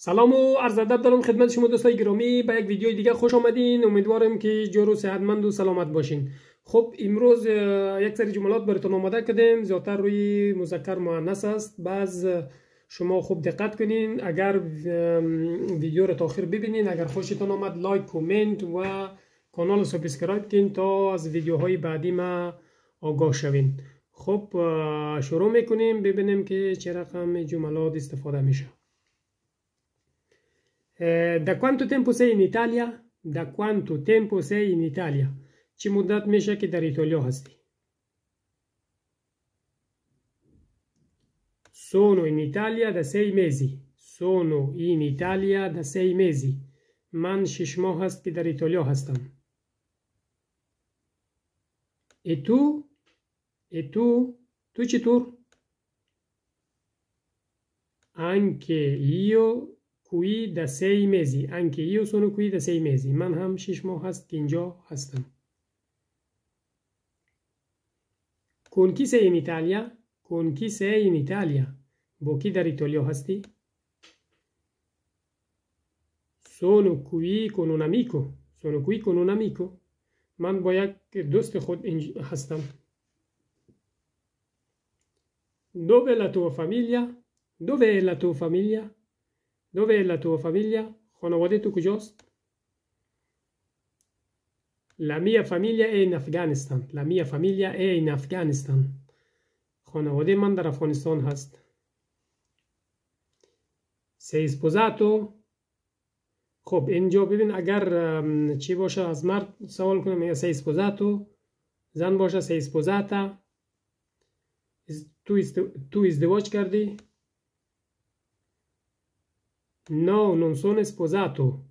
سلام و عرض ادب دارم خدمت شما دوستای گرامی به یک ویدیو دیگه خوش آمدین امیدوارم که جور و صحتمند و سلامت باشین خب امروز یک سری جملات براتون آماده کردیم زیادتر روی مذکر مؤنث است بعض شما خوب دقت کنین اگر ویدیو رو تا آخر ببینین اگر خوشتون آمد لایک کامنت و کانال سابسکرایب کن تا از ویدیوهای بعدی ما آگاه شوین خب شروع میکنیم ببینیم که چه رقم جملات استفاده میشه Eh, da quanto tempo sei in Italia? Da quanto tempo sei in Italia? Ce muddat meşe ki dar İtalya hasti. Sono in Italia da sei mesi. Sono in Italia da sei mesi. Man şiş moh da ki dar İtalya E tu? E tu? Tu tur? Anche io qui da sei mesi, anche io sono qui da sei mesi, man ham shish mo hast inja hastam. Con chi sei in Italia? Con chi sei in Italia? Bo chi da ritolio hasti? Sono qui con un amico, sono qui con un amico. Man boyak dost khod hastam. Dove è la tua famiglia? Dove è la tua famiglia? Dove è la tua famiglia? خانواده تو کجاست؟ La mia famiglia è in Afghanistan. La mia famiglia è in Afghanistan. خانواده من در افغانستان هست. Sei sposato? خب اینجا ببین اگر چی باشه از مرد سوال کنم یا سی sposato زن باشه sei sposata تو ازدواج کردی؟ No, non sono sposato.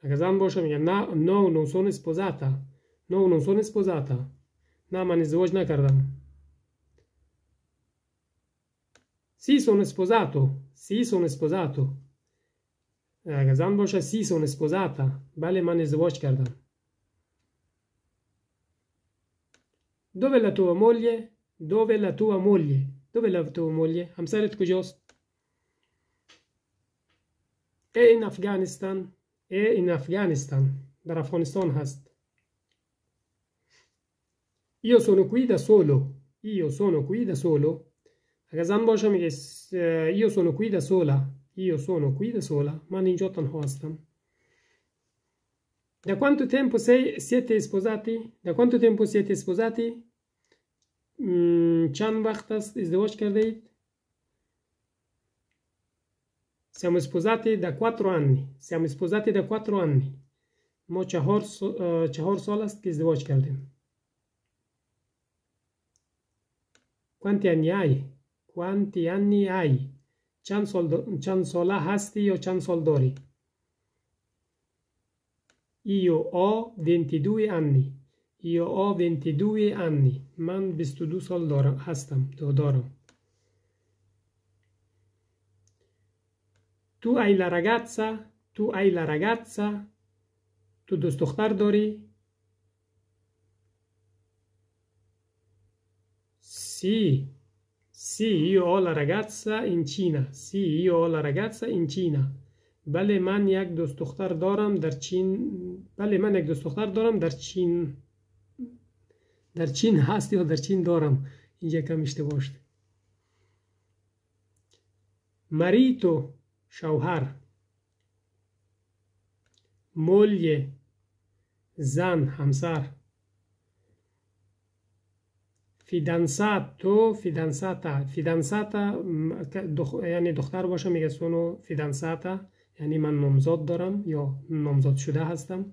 La Kazambosha mi no, no, non sono sposata. No, non sono sposata. Naman izvoj nakardam. Sì, sono sposato. Sì, sono sposato. La Kazambosha sì, sono sposata. Bale man izvoj kardam. Dov'è la tua moglie? Dov'è la tua moglie? Dov'è la tua moglie? Amsaret kujost? e in Afghanistan e in Afghanistan در افغانستان هست io sono qui da solo io sono qui da solo اگر زن باشه میگه io sono qui da sola io sono qui da sola من اینجا تنها هستم da quanto tempo sei, siete sposati da quanto tempo siete sposati چند وقت است ازدواج کرده Siamo sposati da quattro anni. Siamo sposati da quattro anni. ما چهار, چهار سال است che Quanti anni hai? Quanti anni hai? C'han sola hasti o c'han soldori? Io ho 22 anni. Io ho 22 anni. Man من 22 سال دارم هستم. doro. Tu hai la ragazza? Tu hai la ragazza? Tu dost دختر داری؟ Sì, sì, io ho la ragazza in Cina. Sì, io ho la ragazza in Cina. بله من یک دوست دختر دارم در چین بله من یک دوست دختر دارم در چین در چین هست یا در چین دارم اینجا کم اشتباه شد مریتو شوهر مولی، زن همسر تو فیدنساتا فیدنساتا دخ... یعنی دختر باشه میگه سونو فیدنساتا یعنی من نامزد دارم یا نامزد شده هستم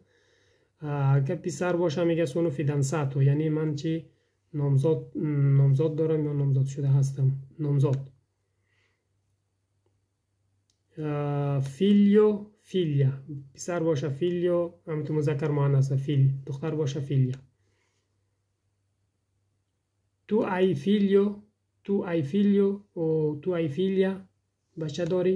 اگر پسر باشه میگه سونو فیدنساتو یعنی من چی نامزد، نامزد دارم یا نامزد شده هستم نامزد. uh, figlio figlia писар боша филио ҳамту музаккар муаннаса фил духтар боша филия ту ай филио ту ай филио о ту ай филия бача дорӣ